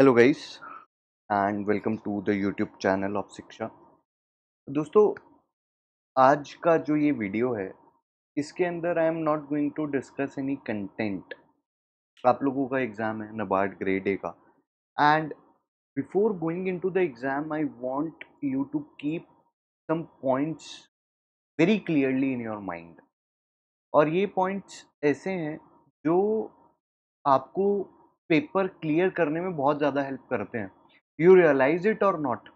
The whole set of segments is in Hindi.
hello guys and welcome to the YouTube channel of शिक्षा दोस्तों आज का जो ये वीडियो है इसके अंदर I am not going to discuss any content आप लोगों का एग्ज़ाम है नबार्ड ग्रेड ए का and before going into the exam I want you to keep some points very clearly in your mind और ये पॉइंट्स ऐसे हैं जो आपको पेपर क्लियर करने में बहुत ज़्यादा हेल्प करते हैं यू रियलाइज इट और नॉट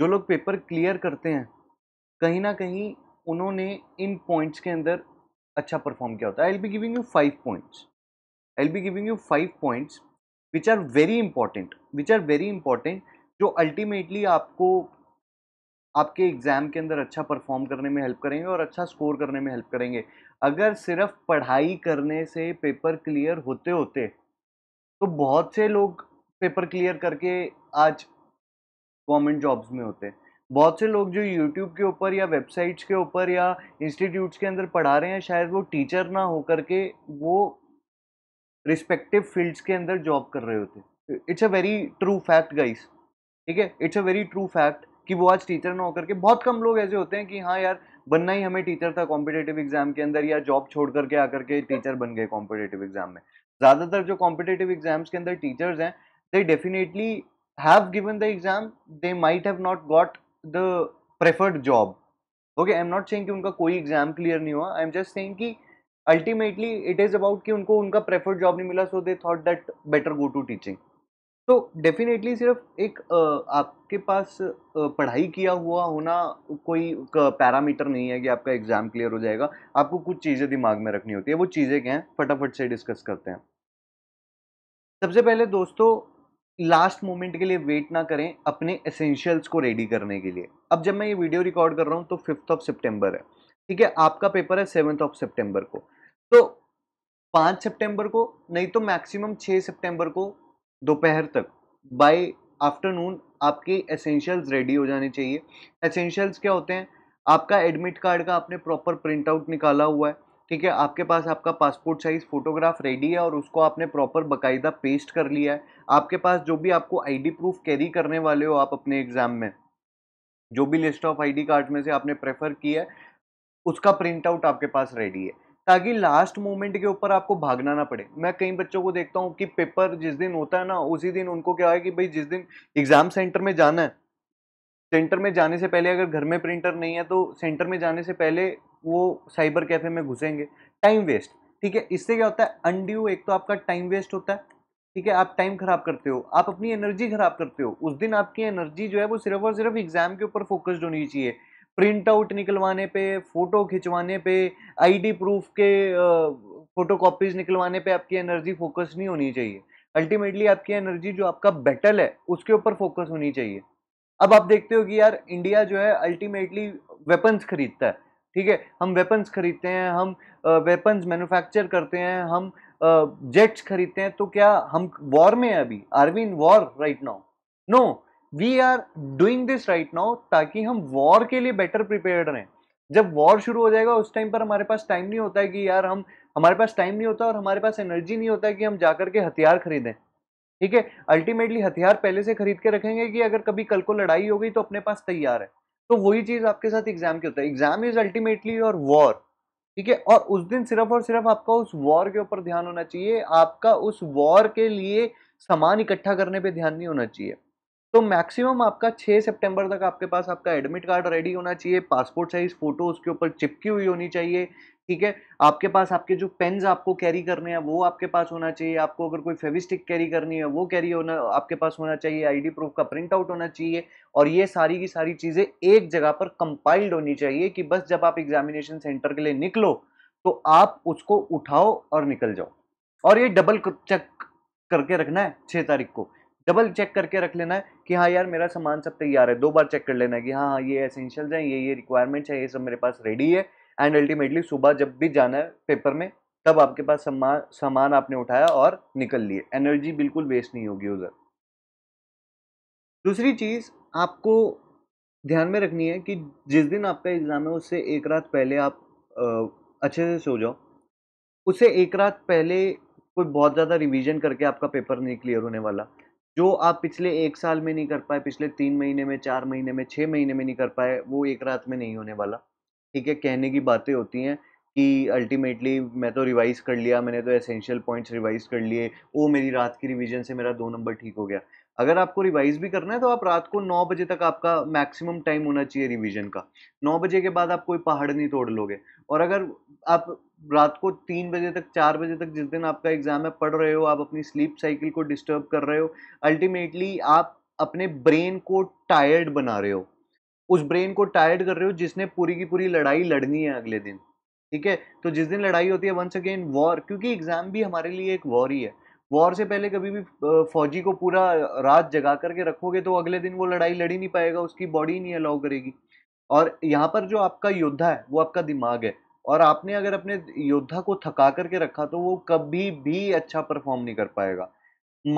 जो लोग पेपर क्लियर करते हैं कहीं ना कहीं उन्होंने इन पॉइंट्स के अंदर अच्छा परफॉर्म किया होता है I be giving you five points I be giving you five points which are very important which are very important जो अल्टीमेटली आपको आपके एग्ज़ाम के अंदर अच्छा परफॉर्म करने में हेल्प करेंगे और अच्छा स्कोर करने में हेल्प करेंगे अगर सिर्फ पढ़ाई करने से पेपर क्लियर होते होते तो बहुत से लोग पेपर क्लियर करके आज गवर्नमेंट जॉब्स में होते हैं बहुत से लोग जो यूट्यूब के ऊपर या वेबसाइट्स के ऊपर या इंस्टीट्यूट्स के अंदर पढ़ा रहे हैं शायद वो टीचर ना हो करके वो रिस्पेक्टिव फील्ड्स के अंदर जॉब कर रहे होते it's a very true fact guys ठीक है it's a very true fact कि वो आज टीचर ना होकर के बहुत कम लोग ऐसे होते हैं कि हाँ यार बनना ही हमें टीचर था कॉम्पिटेटिव एग्जाम के अंदर या जॉब छोड़ करके आकर के टीचर बन गए कॉम्पिटेटिव एग्जाम में ज़्यादातर जो कॉम्पिटेटिव एग्जाम्स के अंदर टीचर्स हैं they definitely have given the exam they might have not got the preferred job okay I am not saying कि उनका कोई एग्जाम क्लियर नहीं हुआ आई एम जस्ट सेइंग कि अल्टीमेटली इट इज़ अबाउट कि उनको उनका प्रेफर्ड जॉब नहीं मिला so they thought that better go to teaching तो डेफिनेटली सिर्फ एक आपके पास पढ़ाई किया हुआ होना कोई पैरामीटर नहीं है कि आपका एग्ज़ाम क्लियर हो जाएगा आपको कुछ चीज़ें दिमाग में रखनी होती है वो चीज़ें क्या हैं फटाफट से डिस्कस करते हैं सबसे पहले दोस्तों लास्ट मोमेंट के लिए वेट ना करें अपने एसेंशियल्स को रेडी करने के लिए अब जब मैं ये वीडियो रिकॉर्ड कर रहा हूँ तो फिफ्थ ऑफ सेप्टेम्बर है ठीक है आपका पेपर है सेवन्थ ऑफ सेप्टेम्बर को तो पाँच सितंबर को नहीं तो मैक्सिमम छः सितंबर को दोपहर तक बाय आफ्टरनून आपके एसेंशियल्स रेडी हो जाने चाहिए एसेंशियल्स क्या होते हैं आपका एडमिट कार्ड का आपने प्रॉपर प्रिंट आउट निकाला हुआ है ठीक है आपके पास आपका पासपोर्ट साइज़ फ़ोटोग्राफ रेडी है और उसको आपने प्रॉपर बकायदा पेस्ट कर लिया है आपके पास जो भी आपको आईडी प्रूफ कैरी करने वाले हो आप अपने एग्ज़ाम में जो भी लिस्ट ऑफ आईडी कार्ड में से आपने प्रेफर किया है उसका प्रिंट आउट आपके पास रेडी है ताकि लास्ट मोमेंट के ऊपर आपको भागना ना पड़े मैं कई बच्चों को देखता हूँ कि पेपर जिस दिन होता है ना उसी दिन उनको क्या है कि भाई जिस दिन एग्ज़ाम सेंटर में जाना है सेंटर में जाने से पहले अगर घर में प्रिंटर नहीं है तो सेंटर में जाने से पहले वो साइबर कैफ़े में घुसेंगे टाइम वेस्ट ठीक है इससे क्या होता है अनड्यू एक तो आपका टाइम वेस्ट होता है ठीक है आप टाइम खराब करते हो आप अपनी एनर्जी खराब करते हो उस दिन आपकी एनर्जी जो है वो सिर्फ और सिर्फ एग्जाम के ऊपर फोकस्ड होनी चाहिए प्रिंट आउट निकलवाने पे फ़ोटो खिंचवाने पे आईडी प्रूफ के फ़ोटो कॉपीज़ निकलवाने पे आपकी एनर्जी फोकस नहीं होनी चाहिए अल्टीमेटली आपकी एनर्जी जो आपका बैटल है उसके ऊपर फोकस होनी चाहिए अब आप देखते हो कि यार इंडिया जो है अल्टीमेटली वेपन्स खरीदता है ठीक है हम वेपन्स खरीदते हैं हम वेपन्स मैन्युफैक्चर करते हैं हम जेट्स खरीदते हैं तो क्या हम वॉर में है अभी are we in war right now no we are doing this right now ताकि हम वॉर के लिए बेटर प्रिपेयर्ड रहें जब वॉर शुरू हो जाएगा उस टाइम पर हमारे पास टाइम नहीं होता है कि यार हम हमारे पास टाइम नहीं होता और हमारे पास एनर्जी नहीं होता है कि हम जाकर के हथियार खरीदें ठीक है अल्टीमेटली हथियार पहले से खरीद के रखेंगे कि अगर कभी कल को लड़ाई हो गई तो अपने पास तैयार है तो वही चीज़ आपके साथ एग्जाम के होता है एग्जाम इज अल्टीमेटली और वॉर ठीक है और उस दिन सिर्फ और सिर्फ आपका उस वॉर के ऊपर ध्यान होना चाहिए आपका उस वॉर के लिए सामान इकट्ठा करने पर ध्यान नहीं होना चाहिए तो मैक्सिमम आपका 6 सितंबर तक आपके पास आपका एडमिट कार्ड रेडी होना चाहिए पासपोर्ट साइज फ़ोटो उसके ऊपर चिपकी हुई होनी चाहिए ठीक है आपके पास आपके जो पेन्स आपको कैरी करने हैं वो आपके पास होना चाहिए आपको अगर कोई फेविस्टिक कैरी करनी है वो कैरी होना आपके पास होना चाहिए आईडी प्रूफ का प्रिंट आउट होना चाहिए और ये सारी की सारी चीज़ें एक जगह पर कंपाइल्ड होनी चाहिए कि बस जब आप एग्जामिनेशन सेंटर के लिए निकलो तो आप उसको उठाओ और निकल जाओ और ये डबल चेक करके रखना है छः तारीख को डबल चेक करके रख लेना है कि हाँ यार मेरा सामान सब तैयार है दो बार चेक कर लेना है कि हाँ हाँ ये एसेंशियल्स हैं ये ये रिक्वायरमेंट्स हैं ये सब मेरे पास रेडी है एंड अल्टीमेटली सुबह जब भी जाना है पेपर में तब आपके पास सामान सामान आपने उठाया और निकल लिए एनर्जी बिल्कुल वेस्ट नहीं होगी उधर दूसरी चीज़ आपको ध्यान में रखनी है कि जिस दिन आपका एग्ज़ाम है उससे एक रात पहले आप आ, अच्छे से सो जाओ उससे एक रात पहले कोई बहुत ज़्यादा रिवीजन करके आपका पेपर नहीं क्लियर होने वाला जो आप पिछले एक साल में नहीं कर पाए पिछले तीन महीने में चार महीने में छः महीने में नहीं कर पाए वो एक रात में नहीं होने वाला ठीक है कहने की बातें होती हैं कि अल्टीमेटली मैं तो रिवाइज़ कर लिया मैंने तो एसेंशियल पॉइंट्स रिवाइज़ कर लिए वो मेरी रात की रिवीजन से मेरा दो नंबर ठीक हो गया अगर आपको रिवाइज भी करना है तो आप रात को नौ बजे तक आपका मैक्सिमम टाइम होना चाहिए रिवीजन का नौ बजे के बाद आप कोई पहाड़ नहीं तोड़ लोगे और अगर आप रात को तीन बजे तक चार बजे तक जिस दिन आपका एग्ज़ाम है पढ़ रहे हो आप अपनी स्लीप साइकिल को डिस्टर्ब कर रहे हो अल्टीमेटली आप अपने ब्रेन को टायर्ड बना रहे हो उस ब्रेन को टायर्ड कर रहे हो जिसने पूरी की पूरी लड़ाई लड़नी है अगले दिन ठीक है तो जिस दिन लड़ाई होती है वंस अगेन वॉर क्योंकि एग्ज़ाम भी हमारे लिए एक वॉर ही है वॉर से पहले कभी भी फौजी को पूरा रात जगा करके रखोगे तो अगले दिन वो लड़ाई लड़ी नहीं पाएगा उसकी बॉडी नहीं अलाउ करेगी और यहाँ पर जो आपका योद्धा है वो आपका दिमाग है और आपने अगर अपने योद्धा को थका करके रखा तो वो कभी भी अच्छा परफॉर्म नहीं कर पाएगा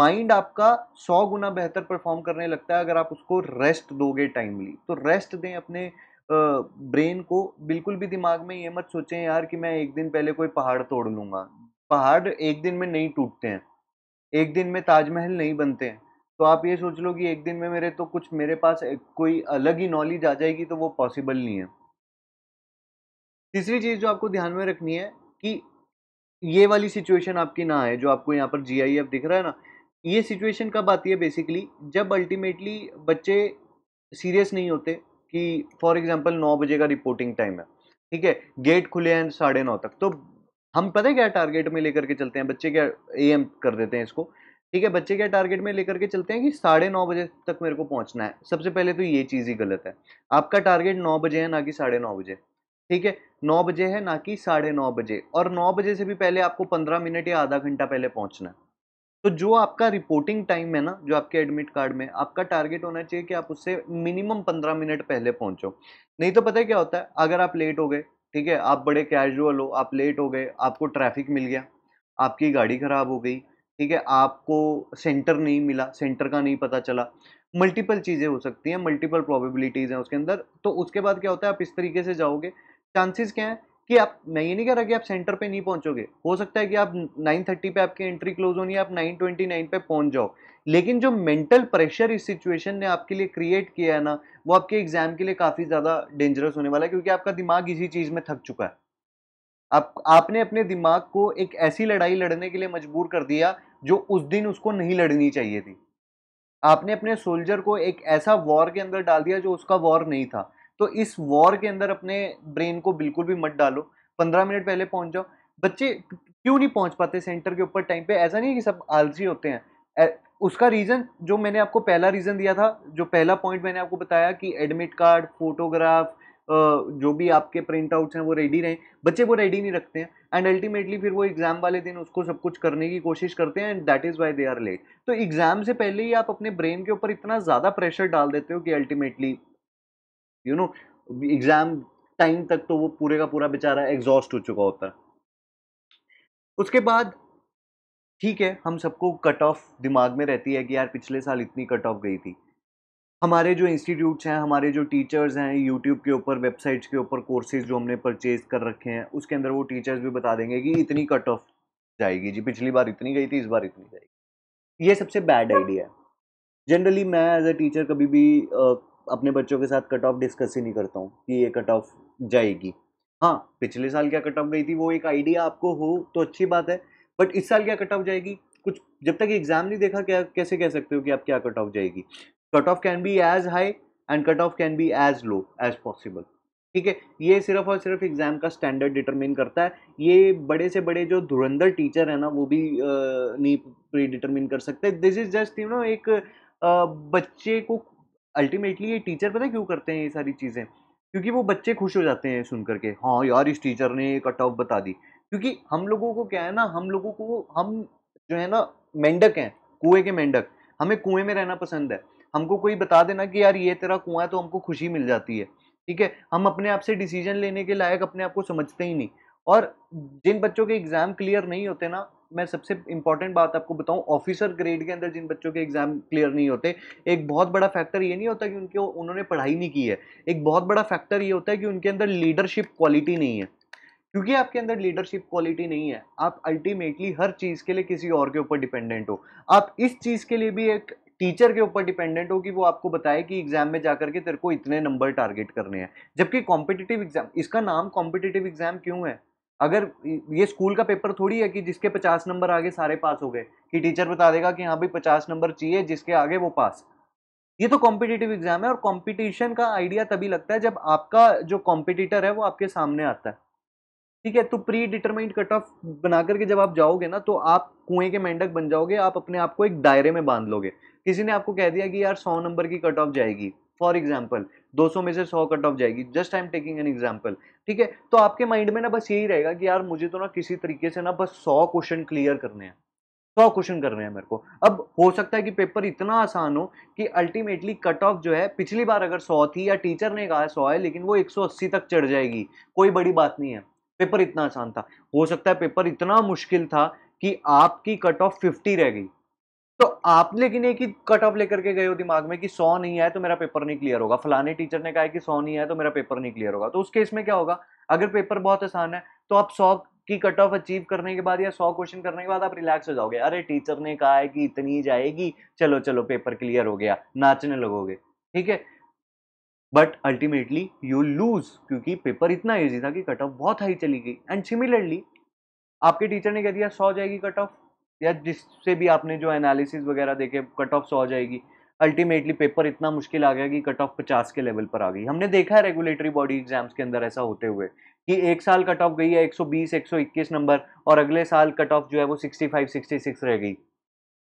माइंड आपका सौ गुना बेहतर परफॉर्म करने लगता है अगर आप उसको रेस्ट दोगे टाइमली तो रेस्ट दें अपने ब्रेन को बिल्कुल भी दिमाग में ये मत सोचें यार कि मैं एक दिन पहले कोई पहाड़ तोड़ लूँगा पहाड़ एक दिन में नहीं टूटते हैं एक दिन में ताजमहल नहीं बनते हैं तो आप ये सोच लो कि एक दिन में मेरे तो कुछ मेरे पास कोई अलग ही नॉलेज आ जाएगी तो वो पॉसिबल नहीं है तीसरी चीज़ जो आपको ध्यान में रखनी है कि ये वाली सिचुएशन आपकी ना आए जो आपको यहाँ पर जी दिख रहा है ना ये सिचुएशन कब आती है बेसिकली जब अल्टीमेटली बच्चे सीरियस नहीं होते कि फॉर एग्जांपल नौ बजे का रिपोर्टिंग टाइम है ठीक है गेट खुले हैं साढ़े नौ तक तो हम पता क्या टारगेट में लेकर के चलते हैं बच्चे क्या एम कर देते हैं इसको ठीक है बच्चे क्या टारगेट में लेकर के चलते हैं कि साढ़े नौ बजे तक मेरे को पहुंचना है सबसे पहले तो ये चीज़ ही गलत है आपका टारगेट नौ बजे है ना कि साढ़े नौ बजे ठीक है नौ बजे है ना कि साढ़े नौ बजे और नौ बजे से भी पहले आपको पंद्रह मिनट या आधा घंटा पहले पहुंचना है तो जो आपका रिपोर्टिंग टाइम है ना जो आपके एडमिट कार्ड में आपका टारगेट होना चाहिए कि आप उससे मिनिमम पंद्रह मिनट पहले पहुंचो नहीं तो पता है क्या होता है अगर आप लेट हो गए ठीक है आप बड़े कैजुअल हो आप लेट हो गए आपको ट्रैफिक मिल गया आपकी गाड़ी ख़राब हो गई ठीक है आपको सेंटर नहीं मिला सेंटर का नहीं पता चला मल्टीपल चीज़ें हो सकती हैं मल्टीपल प्रोबेबिलिटीज़ हैं उसके अंदर तो उसके बाद क्या होता है आप इस तरीके से जाओगे चांसेस क्या हैं कि आप मैं ये नहीं कह रहा कि आप सेंटर पे नहीं पहुंचोगे हो सकता है कि आप 9:30 पे आपकी एंट्री क्लोज होनी है आप 9:29 पे पहुंच जाओ लेकिन जो मेंटल प्रेशर इस सिचुएशन ने आपके लिए क्रिएट किया है ना वो आपके एग्जाम के लिए काफ़ी ज़्यादा डेंजरस होने वाला है क्योंकि आपका दिमाग इसी चीज़ में थक चुका है आप आपने अपने दिमाग को एक ऐसी लड़ाई लड़ने के लिए मजबूर कर दिया जो उस दिन उसको नहीं लड़नी चाहिए थी आपने अपने सोल्जर को एक ऐसा वॉर के अंदर डाल दिया जो उसका वॉर नहीं था तो इस वॉर के अंदर अपने ब्रेन को बिल्कुल भी मत डालो पंद्रह मिनट पहले पहुंच जाओ बच्चे क्यों नहीं पहुंच पाते सेंटर के ऊपर टाइम पे ऐसा नहीं है कि सब आलसी होते हैं उसका रीज़न जो मैंने आपको पहला रीज़न दिया था जो पहला पॉइंट मैंने आपको बताया कि एडमिट कार्ड फोटोग्राफ जो भी आपके प्रिंट आउट्स हैं वो रेडी रहें बच्चे वो रेडी नहीं रखते हैं एंड अल्टीमेटली फिर वो एग्ज़ाम वाले दिन उसको सब कुछ करने की कोशिश करते हैं and that is why they are late तो एग्ज़ाम से पहले ही आप अपने ब्रेन के ऊपर इतना ज़्यादा प्रेशर डाल देते हो कि ultimately you know exam time तक तो वो पूरे का पूरा बेचारा एग्जॉस्ट हो चुका होता उसके बाद ठीक है हम सबको कट ऑफ दिमाग में रहती है कि यार पिछले साल इतनी कट ऑफ गई थी हमारे जो इंस्टीट्यूट्स हैं हमारे जो टीचर्स हैं यूट्यूब के ऊपर वेबसाइट्स के ऊपर कोर्सेज जो हमने परचेज कर रखे हैं उसके अंदर वो टीचर्स भी बता देंगे कि इतनी कट ऑफ जाएगी जी पिछली बार इतनी गई थी इस बार इतनी जाएगी ये सबसे बैड आइडिया है जनरली मैं एज अ टीचर कभी भी अपने बच्चों के साथ कट ऑफ डिस्कस ही नहीं करता हूँ कि ये कट ऑफ जाएगी हाँ पिछले साल क्या कट ऑफ गई थी वो एक आइडिया आपको हो तो अच्छी बात है बट इस साल क्या कट ऑफ जाएगी कुछ जब तक एग्जाम नहीं देखा क्या कैसे कह सकते हो कि आप क्या कट ऑफ जाएगी cut off can be as high and cut off can be as low as possible ठीक है ये सिर्फ और सिर्फ एग्जाम का स्टैंडर्ड डिटरमिन करता है ये बड़े से बड़े जो धुरंधर टीचर है ना वो भी नहीं प्री डिटरमिन कर सकते this is just you know एक बच्चे को अल्टीमेटली ये टीचर पता क्यों करते हैं ये सारी चीज़ें क्योंकि वो बच्चे खुश हो जाते हैं सुन करके हाँ यार इस टीचर ने ये कट ऑफ बता दी क्योंकि हम लोगों को क्या है ना हम लोगों को हम जो है ना मेंढक हैं कुएं के मेंढक हमें कुएं में रहना पसंद है हमको कोई बता देना कि यार ये तेरा कुआं है तो हमको खुशी मिल जाती है ठीक है हम अपने आप से डिसीजन लेने के लायक अपने आप को समझते ही नहीं और जिन बच्चों के एग्ज़ाम क्लियर नहीं होते ना मैं सबसे इंपॉर्टेंट बात आपको बताऊं ऑफिसर ग्रेड के अंदर जिन बच्चों के एग्जाम क्लियर नहीं होते एक बहुत बड़ा फैक्टर ये नहीं होता कि उनके उन्होंने पढ़ाई नहीं की है एक बहुत बड़ा फैक्टर ये होता है कि उनके अंदर लीडरशिप क्वालिटी नहीं है क्योंकि आपके अंदर लीडरशिप क्वालिटी नहीं है आप अल्टीमेटली हर चीज़ के लिए किसी और के ऊपर डिपेंडेंट हो आप इस चीज़ के लिए भी एक टीचर के ऊपर डिपेंडेंट हो कि वो आपको बताए कि एग्जाम में जाकर के तेरे को इतने नंबर टारगेट करने हैं जबकि कॉम्पिटिटिव एग्जाम इसका नाम कॉम्पिटिटिव एग्जाम क्यों है अगर ये स्कूल का पेपर थोड़ी है कि जिसके पचास नंबर आगे सारे पास हो गए कि टीचर बता देगा कि हाँ भाई पचास नंबर चाहिए जिसके आगे वो पास ये तो कॉम्पिटिटिव एग्जाम है और कॉम्पिटिशन का आइडिया तभी लगता है जब आपका जो कॉम्पिटिटर है वो आपके सामने आता है ठीक है तो प्री डिटरमाइंड कट ऑफ बना करके जब आप जाओगे ना तो आप कुएं के मेंढक बन जाओगे आप अपने आप को एक दायरे में बांध लोगे किसी ने आपको कह दिया कि यार सौ नंबर की कट ऑफ जाएगी फॉर एग्जाम्पल 200 में से 100 कट ऑफ जाएगी just I am taking an example ठीक है तो आपके माइंड में ना बस यही रहेगा कि यार मुझे तो ना किसी तरीके से ना बस 100 क्वेश्चन क्लियर करने हैं सौ क्वेश्चन करने हैं मेरे को अब हो सकता है कि पेपर इतना आसान हो कि अल्टीमेटली कट ऑफ जो है पिछली बार अगर सौ थी या टीचर ने कहा सौ है लेकिन वो 180 तक चढ़ जाएगी कोई बड़ी बात नहीं है पेपर इतना आसान था हो सकता है पेपर इतना मुश्किल था कि आपकी कट ऑफ फिफ्टी रह गई तो आप लेकिन एक ही कट ऑफ लेकर के गए हो दिमाग में कि सौ नहीं आए तो मेरा पेपर नहीं क्लियर होगा फलाने टीचर ने कहा कि सौ नहीं आए तो मेरा पेपर नहीं क्लियर होगा तो उस केस में क्या होगा अगर पेपर बहुत आसान है तो आप सौ की कट ऑफ अचीव करने के बाद या सौ क्वेश्चन करने के बाद आप रिलैक्स हो जाओगे अरे टीचर ने कहा है कि इतनी जाएगी चलो चलो पेपर क्लियर हो गया नाचने लगोगे ठीक है बट अल्टीमेटली यू लूज क्योंकि पेपर इतना ईजी था कि कट ऑफ बहुत हाई चली गई एंड सिमिलरली आपके टीचर ने कह दिया सौ जाएगी कट ऑफ या जिससे भी आपने जो एनालिसिस वगैरह देखे कट ऑफ सौ जाएगी अल्टीमेटली पेपर इतना मुश्किल आ गया कि कट ऑफ पचास के लेवल पर आ गई हमने देखा है रेगुलेटरी बॉडी एग्जाम्स के अंदर ऐसा होते हुए कि एक साल कट ऑफ गई है 120 121 नंबर और अगले साल कट ऑफ जो है वो 65 66 रह गई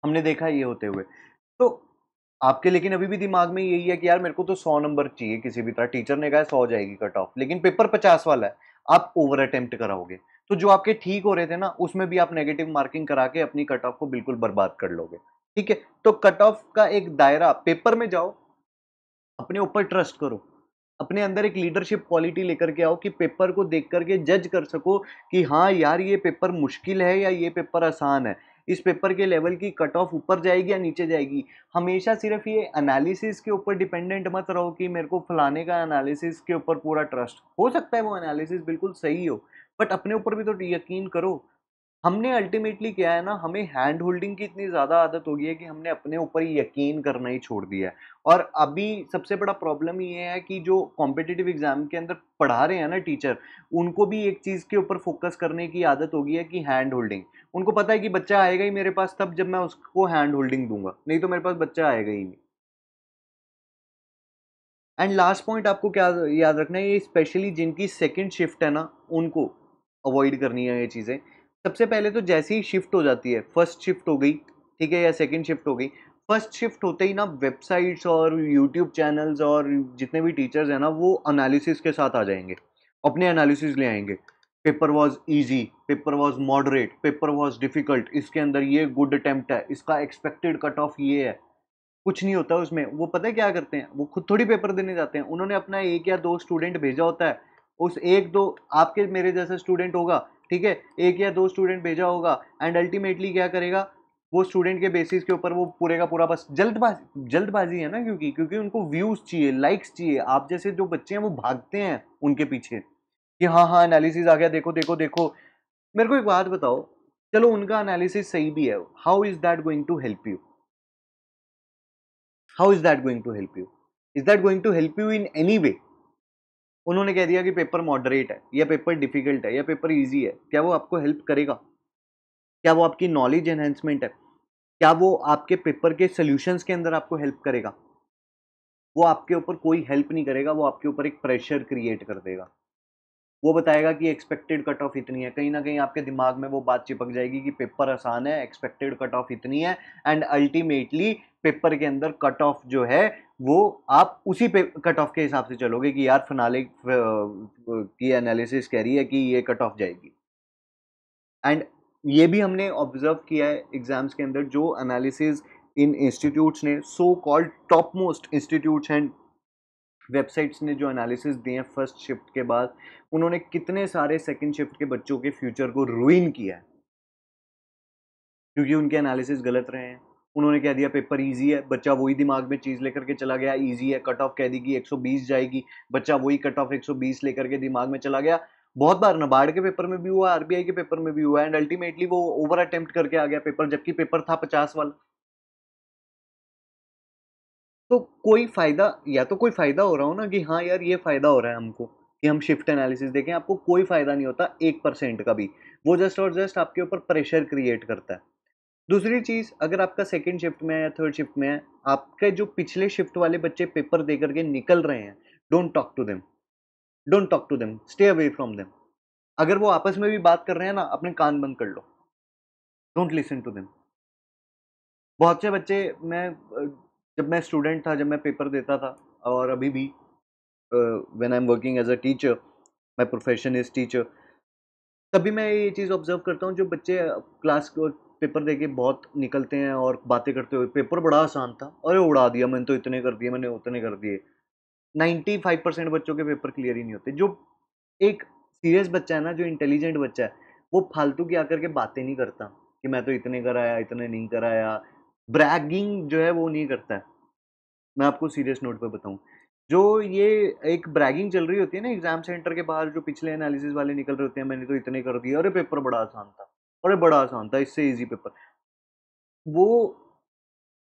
हमने देखा ये होते हुए तो आपके लेकिन अभी भी दिमाग में यही है कि यार मेरे को तो सौ नंबर चाहिए किसी भी तरह टीचर ने कहा सौ जाएगी कट ऑफ लेकिन पेपर पचास वाला है आप ओवर अटेम्प्ट कराओगे तो जो आपके ठीक हो रहे थे ना उसमें भी आप नेगेटिव मार्किंग करा के अपनी कट ऑफ को बिल्कुल बर्बाद कर लोगे ठीक है तो कट ऑफ का एक दायरा पेपर में जाओ अपने ऊपर ट्रस्ट करो अपने अंदर एक लीडरशिप क्वालिटी लेकर के आओ कि पेपर को देख करके जज कर सको कि हाँ यार ये पेपर मुश्किल है या ये पेपर आसान है इस पेपर के लेवल की कट ऑफ ऊपर जाएगी या नीचे जाएगी हमेशा सिर्फ ये एनालिसिस के ऊपर डिपेंडेंट मत रहो कि मेरे को फलाने का एनालिसिस के ऊपर पूरा ट्रस्ट हो सकता है वो एनालिसिस बिल्कुल सही हो बट अपने ऊपर भी तो यकीन करो हमने अल्टीमेटली क्या है ना हमें हैंड होल्डिंग की इतनी ज़्यादा आदत हो गई है कि हमने अपने ऊपर ही यकीन करना ही छोड़ दिया है और अभी सबसे बड़ा प्रॉब्लम ये है कि जो कॉम्पिटिटिव एग्जाम के अंदर पढ़ा रहे हैं ना टीचर उनको भी एक चीज़ के ऊपर फोकस करने की आदत हो गई है कि हैंड होल्डिंग उनको पता है कि बच्चा आएगा ही मेरे पास तब जब मैं उसको हैंड होल्डिंग दूंगा नहीं तो मेरे पास बच्चा आएगा ही नहीं एंड लास्ट पॉइंट आपको क्या याद रखना है ये स्पेशली जिनकी सेकेंड शिफ्ट है ना उनको अवॉइड करनी है ये चीज़ें सबसे पहले तो जैसे ही शिफ्ट हो जाती है फर्स्ट शिफ्ट हो गई ठीक है या सेकेंड शिफ्ट हो गई फर्स्ट शिफ्ट होते ही ना वेबसाइट्स और यूट्यूब चैनल्स और जितने भी टीचर्स हैं ना वो अनालिसिस के साथ आ जाएंगे अपने एनालिसिस ले आएंगे paper was easy paper was moderate paper was difficult इसके अंदर ये गुड अटैम्प्ट है इसका एक्सपेक्टेड कट ऑफ ये है कुछ नहीं होता उसमें वो पता है क्या करते हैं वो खुद थोड़ी पेपर देने जाते हैं उन्होंने अपना एक या दो स्टूडेंट भेजा होता है उस एक दो आपके मेरे जैसा स्टूडेंट होगा ठीक है एक या दो स्टूडेंट भेजा होगा एंड अल्टीमेटली क्या करेगा वो स्टूडेंट के बेसिस के ऊपर वो पूरे का पूरा बस जल्दबाजी जल्दबाजी है ना क्योंकि क्योंकि उनको व्यूज़ चाहिए लाइक्स चाहिए आप जैसे जो बच्चे हैं वो भागते हैं उनके पीछे कि हाँ हाँ एनालिसिस आ गया देखो देखो देखो मेरे को एक बात बताओ चलो उनका एनालिसिस सही भी है how is that going to help you how is that going to help you is that going to help you in any way उन्होंने कह दिया कि पेपर मॉडरेट है या पेपर डिफिकल्ट है या पेपर ईजी है क्या वो आपको हेल्प करेगा क्या वो आपकी नॉलेज एनहेंसमेंट है क्या वो आपके पेपर के सोल्यूशंस के अंदर आपको हेल्प करेगा वो आपके ऊपर कोई हेल्प नहीं करेगा वो आपके ऊपर एक प्रेशर क्रिएट कर देगा वो बताएगा कि एक्सपेक्टेड कट ऑफ इतनी है कहीं ना कहीं आपके दिमाग में वो बात चिपक जाएगी कि पेपर आसान है एक्सपेक्टेड कट ऑफ इतनी है एंड अल्टीमेटली पेपर के अंदर कट ऑफ जो है वो आप उसी पे कट ऑफ के हिसाब से चलोगे कि यार फनाले की एनालिसिस कह रही है कि ये कट ऑफ जाएगी एंड ये भी हमने ऑब्जर्व किया है एग्ज़ाम्स के अंदर जो एनालिसिस इन इंस्टीट्यूट्स ने so called top most institutes and websites ने जो एनालिसिस दिए हैं फर्स्ट शिफ्ट के बाद उन्होंने कितने सारे सेकंड शिफ्ट के बच्चों के फ्यूचर को रुइन किया है क्योंकि उनके एनालिसिस गलत रहे हैं उन्होंने कह दिया पेपर इजी है बच्चा वही दिमाग में चीज़ लेकर के चला गया इजी है कट ऑफ कह दी कि 120 जाएगी बच्चा वही कट ऑफ 120 लेकर के दिमाग में चला गया बहुत बार नबार्ड के पेपर में भी हुआ आरबीआई के पेपर में भी हुआ एंड अल्टीमेटली वो ओवर अटेम्प्ट करके आ गया पेपर जबकि पेपर था पचास वाला तो कोई फ़ायदा या तो कोई फ़ायदा हो रहा हो ना कि हाँ यार ये फ़ायदा हो रहा है हमको कि हम शिफ्ट एनालिसिस देखें आपको कोई फ़ायदा नहीं होता एक परसेंट का भी वो जस्ट और जस्ट आपके ऊपर प्रेशर क्रिएट करता है दूसरी चीज़ अगर आपका सेकेंड शिफ्ट में है या थर्ड शिफ्ट में है आपके जो पिछले शिफ्ट वाले बच्चे पेपर दे करके निकल रहे हैं don't talk to them don't talk to them stay away from them अगर वो आपस में भी बात कर रहे हैं ना अपने कान बंद कर लो डोंट लिसन टू देम बहुत से बच्चे मैं जब मैं स्टूडेंट था जब मैं पेपर देता था और अभी भी when I am working as a teacher my profession is teacher तभी मैं ये चीज़ ऑब्जर्व करता हूँ जो बच्चे क्लास को पेपर दे के बहुत निकलते हैं और बातें करते हुए पेपर बड़ा आसान था अरे उड़ा दिया मैंने तो इतने कर दिए मैंने उतने कर दिए नाइन्टी फाइव परसेंट बच्चों के पेपर क्लियर ही नहीं होते जो एक सीरियस बच्चा है ना जो इंटेलिजेंट बच्चा है वो फालतू की आकर के बातें नहीं करता कि मैं तो इतने कराया इतने नहीं कराया ब्रैगिंग जो है वो नहीं करता है मैं आपको सीरियस नोट पर बताऊँ जो ये एक ब्रैगिंग चल रही होती है ना एग्जाम सेंटर के बाहर जो पिछले एनालिसिस वाले निकल रहे होते हैं मैंने तो इतने कर दिए अरे पेपर बड़ा आसान था अरे बड़ा आसान था इससे इजी पेपर वो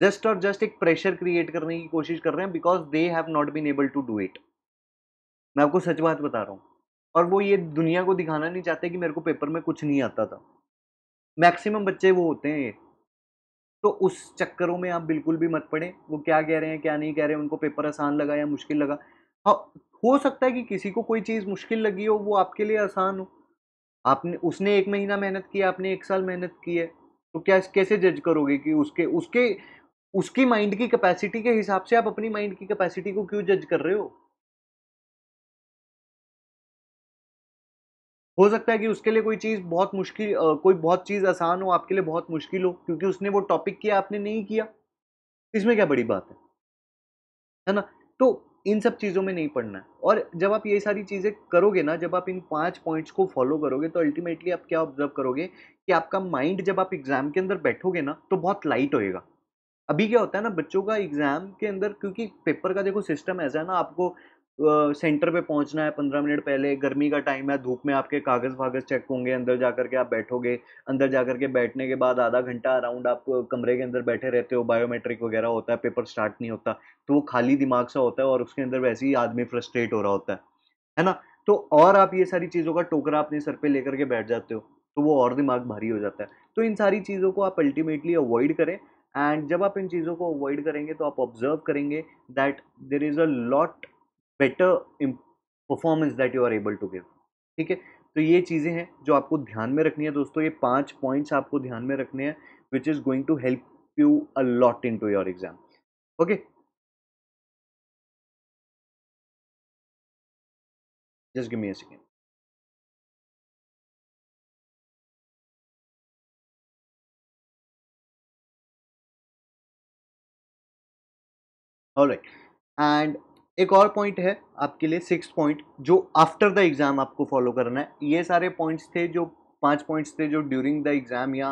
जस्ट और जस्ट एक प्रेशर क्रिएट करने की कोशिश कर रहे हैं because they have not been able to do it मैं आपको सच बात बता रहा हूँ और वो ये दुनिया को दिखाना नहीं चाहते कि मेरे को पेपर में कुछ नहीं आता था मैक्सिमम बच्चे वो होते हैं तो उस चक्करों में आप बिल्कुल भी मत पड़े वो क्या कह रहे हैं क्या नहीं कह रहे हैं उनको पेपर आसान लगा या मुश्किल लगा हाँ हो सकता है कि किसी को कोई चीज़ मुश्किल लगी हो वो आपके लिए आसान हो आपने उसने एक महीना मेहनत की आपने एक साल मेहनत की है तो क्या कैसे जज करोगे कि उसके उसके उसकी माइंड की कैपेसिटी के हिसाब से आप अपनी माइंड की कैपेसिटी को क्यों जज कर रहे हो हो सकता है कि उसके लिए कोई चीज़ बहुत मुश्किल कोई बहुत चीज़ आसान हो आपके लिए बहुत मुश्किल हो क्योंकि उसने वो टॉपिक किया आपने नहीं किया इसमें क्या बड़ी बात है है ना तो इन सब चीज़ों में नहीं पढ़ना है और जब आप ये सारी चीज़ें करोगे ना जब आप इन पांच पॉइंट्स को फॉलो करोगे तो अल्टीमेटली आप क्या ऑब्जर्व करोगे कि आपका माइंड जब आप एग्ज़ाम के अंदर बैठोगे ना तो बहुत लाइट होएगा अभी क्या होता है ना बच्चों का एग्ज़ाम के अंदर क्योंकि पेपर का देखो सिस्टम ऐसा है ना आपको सेंटर पे पहुंचना है पंद्रह मिनट पहले गर्मी का टाइम है धूप में आपके कागज़ वागज़ चेक होंगे अंदर जा के आप बैठोगे अंदर जा के बैठने के बाद आधा घंटा अराउंड आप कमरे के अंदर बैठे रहते हो बायोमेट्रिक वगैरह होता है पेपर स्टार्ट नहीं होता तो वो खाली दिमाग सा होता है और उसके अंदर वैसे ही आदमी फ्रस्ट्रेट हो रहा होता है है ना तो और आप ये सारी चीज़ों का टोकरा अपने सर पर लेकर के बैठ जाते हो तो वो और दिमाग भारी हो जाता है तो इन सारी चीज़ों को आप अल्टीमेटली अवॉइड करें एंड जब आप इन चीज़ों को अवॉइड करेंगे तो आप ऑब्जर्व करेंगे that there is a lot better performance that you are able to give ठीक है तो ये चीज़ें हैं जो आपको ध्यान में रखनी है दोस्तों ये पांच पॉइंट्स आपको ध्यान में रखने हैं which is going to help you a lot in to your exam okay just give me a second all right and एक और पॉइंट है आपके लिए सिक्स पॉइंट जो आफ्टर द एग्ज़ाम आपको फॉलो करना है ये सारे पॉइंट्स थे जो पांच पॉइंट्स थे जो ड्यूरिंग द एग्ज़ाम या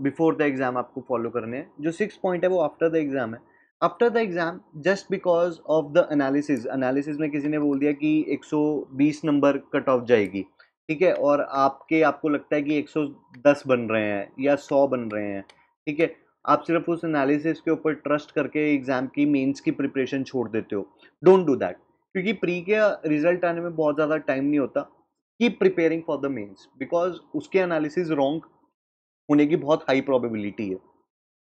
बिफोर द एग्ज़ाम आपको फॉलो करने हैं जो सिक्स पॉइंट है वो आफ्टर द एग्ज़ाम है after the exam just because of the analysis analysis में किसी ने बोल दिया कि 120 नंबर कट ऑफ जाएगी ठीक है और आपके आपको लगता है कि 110 बन रहे हैं या 100 बन रहे हैं ठीक है आप सिर्फ उस एनालिसिस के ऊपर ट्रस्ट करके एग्ज़ाम की मेंस की प्रिपरेशन छोड़ देते हो डोंट डू दैट क्योंकि प्री के रिजल्ट आने में बहुत ज़्यादा टाइम नहीं होता keep preparing for the mains because उसके एनालिसिस रॉन्ग होने की बहुत हाई प्रोबेबिलिटी है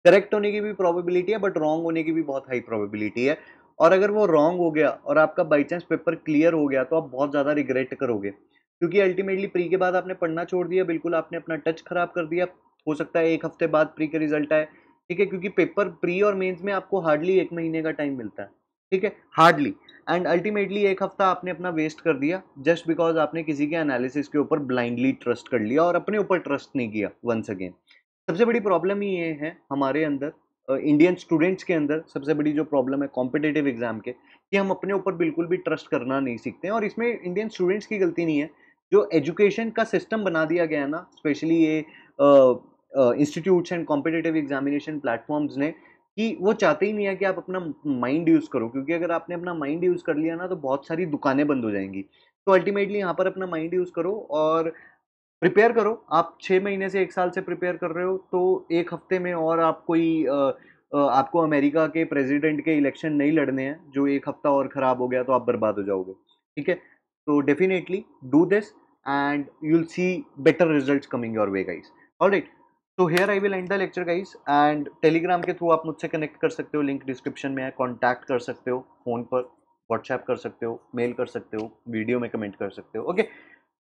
करेक्ट होने की भी प्रोबेबिलिटी है बट रॉन्ग होने की भी बहुत हाई प्रोबेबिलिटी है और अगर वो रॉन्ग हो गया और आपका बाई चांस पेपर क्लियर हो गया तो आप बहुत ज़्यादा रिग्रेट करोगे क्योंकि अल्टीमेटली प्री के बाद आपने पढ़ना छोड़ दिया बिल्कुल आपने अपना टच खराब कर दिया हो सकता है एक हफ्ते बाद प्री का रिजल्ट आए ठीक है क्योंकि पेपर प्री और मेंस में आपको हार्डली एक महीने का टाइम मिलता है ठीक है हार्डली एंड अल्टीमेटली एक हफ्ता आपने अपना वेस्ट कर दिया जस्ट बिकॉज आपने किसी के एनालिसिस के ऊपर ब्लाइंडली ट्रस्ट कर लिया और अपने ऊपर ट्रस्ट नहीं किया वंस अगेन सबसे बड़ी प्रॉब्लम ये है हमारे अंदर इंडियन स्टूडेंट्स के अंदर सबसे बड़ी जो प्रॉब्लम है कॉम्पिटेटिव एग्जाम के कि हम अपने ऊपर बिल्कुल भी ट्रस्ट करना नहीं सीखते हैं और इसमें इंडियन स्टूडेंट्स की गलती नहीं है जो एजुकेशन का सिस्टम बना दिया गया है ना स्पेशली ये institutes and competitive examination platforms ने कि वो चाहते ही नहीं है कि आप अपना माइंड यूज़ करो क्योंकि अगर आपने अपना माइंड यूज़ कर लिया ना तो बहुत सारी दुकानें बंद हो जाएंगी तो अल्टीमेटली यहाँ पर अपना माइंड यूज़ करो और प्रिपेयर करो आप छः महीने से एक साल से प्रिपेयर कर रहे हो तो एक हफ्ते में और आप कोई आपको अमेरिका के प्रेसिडेंट के इलेक्शन नहीं लड़ने हैं जो एक हफ्ता और ख़राब हो गया तो आप बर्बाद हो जाओगे ठीक है तो definitely do this and you'll see better result coming your way guys all right तो here I will end the lecture guys and Telegram के थ्रू आप मुझसे कनेक्ट कर सकते हो लिंक डिस्क्रिप्शन में है कॉन्टैक्ट कर सकते हो फ़ोन पर व्हाट्सएप कर सकते हो मेल कर सकते हो वीडियो में कमेंट कर सकते हो ओके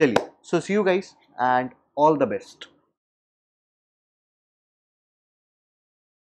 चलिए so see you guys and all the best